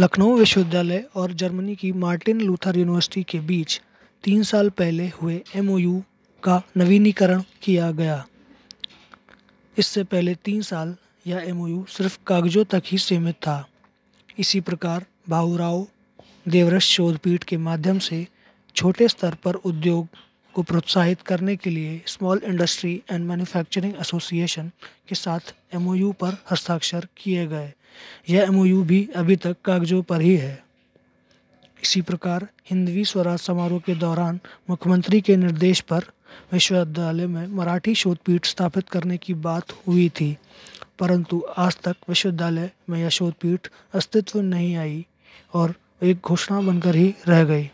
लखनऊ विश्वविद्यालय और जर्मनी की मार्टिन लूथर यूनिवर्सिटी के बीच तीन साल पहले हुए एम का नवीनीकरण किया गया इससे पहले तीन साल यह एम सिर्फ कागजों तक ही सीमित था इसी प्रकार भाऊराव देवरस शोधपीठ के माध्यम से छोटे स्तर पर उद्योग को प्रोत्साहित करने के लिए small industry and manufacturing association के साथ एमओयू पर हस्ताक्षर किए गए यह एमओयू भी अभी तक कागजों पर ही है इसी प्रकार हिंदवी स्वराज समारोह के दौरान मुख्यमंत्री के निर्देश पर विश्वविद्यालय में मराठी शोधपीठ स्थापित करने की बात हुई थी परंतु आज तक विश्वविद्यालय में यह शोधपीठ अस्तित्व नहीं आई और एक घोषणा बनकर ही रह गई